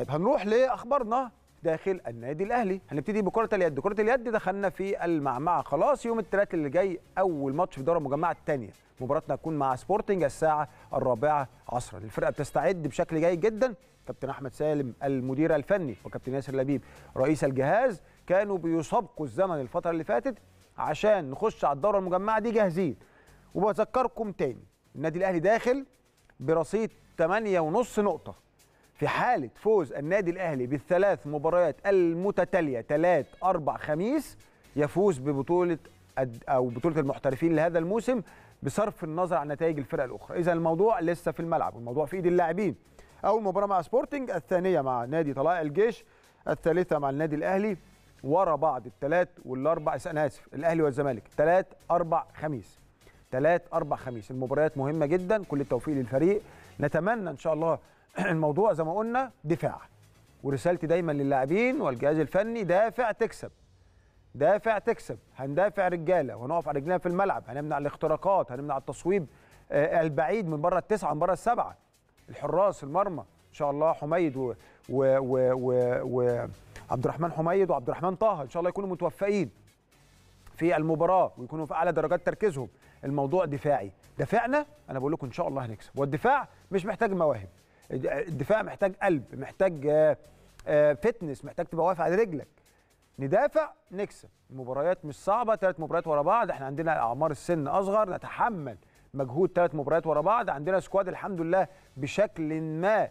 طيب هنروح لاخبارنا داخل النادي الاهلي هنبتدي بكره اليد كره اليد دخلنا في المعمعه خلاص يوم الثلاث اللي جاي اول ماتش في دوره المجمعه الثانيه مباراتنا هتكون مع سبورتنج الساعه الرابعة عصرا الفرقه بتستعد بشكل جيد جدا كابتن احمد سالم المدير الفني وكابتن ياسر لبيب رئيس الجهاز كانوا بيسابقوا الزمن الفتره اللي فاتت عشان نخش على الدوره المجمعه دي جاهزين وبذكركم تاني النادي الاهلي داخل برصيد 8.5 نقطه في حالة فوز النادي الأهلي بالثلاث مباريات المتتالية ثلاث أربع خميس يفوز ببطولة أو بطولة المحترفين لهذا الموسم بصرف النظر عن نتائج الفرق الأخرى إذا الموضوع لسه في الملعب والموضوع في إيد اللاعبين أول مباراة مع سبورتنج الثانية مع نادي طلائع الجيش الثالثة مع النادي الأهلي ورا بعض الثلاث والأربع أنا آسف الأهلي والزمالك ثلاث أربع خميس ثلاث أربع خميس المباريات مهمة جدا كل التوفيق للفريق نتمنى إن شاء الله الموضوع زي ما قلنا دفاع ورسالتي دايما للاعبين والجهاز الفني دافع تكسب دافع تكسب هندافع رجاله وهنقف على رجلنا في الملعب هنمنع الاختراقات هنمنع التصويب آه، البعيد من بره التسعه من بره السبعه الحراس المرمى ان شاء الله حميد و, و... و... و... و... عبد الرحمن حميد وعبد الرحمن طه ان شاء الله يكونوا متوفقين في المباراه ويكونوا في اعلى درجات تركيزهم الموضوع دفاعي دفعنا انا بقول لكم ان شاء الله هنكسب والدفاع مش محتاج مواهب الدفاع محتاج قلب محتاج فتنس آه، آه، محتاج تبقى واقف على رجلك ندافع نكسب المباريات مش صعبه ثلاث مباريات ورا بعض احنا عندنا اعمار السن اصغر نتحمل مجهود ثلاث مباريات ورا بعض عندنا سكواد الحمد لله بشكل ما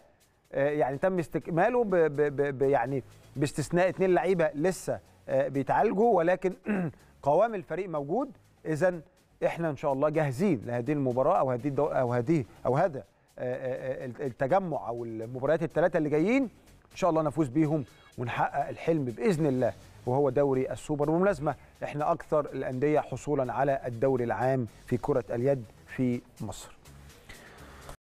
آه، يعني تم استكماله ب ب ب يعني باستثناء اثنين لعيبه لسه بيتعالجوا ولكن قوام الفريق موجود اذا احنا ان شاء الله جاهزين لهذه المباراه او هذه او هذه او هذا آه، آه، آه، التجمع او المباريات الثلاثه اللي جايين ان شاء الله نفوز بيهم ونحقق الحلم باذن الله وهو دوري السوبر وبالمناسبه احنا اكثر الانديه حصولا على الدوري العام في كره اليد في مصر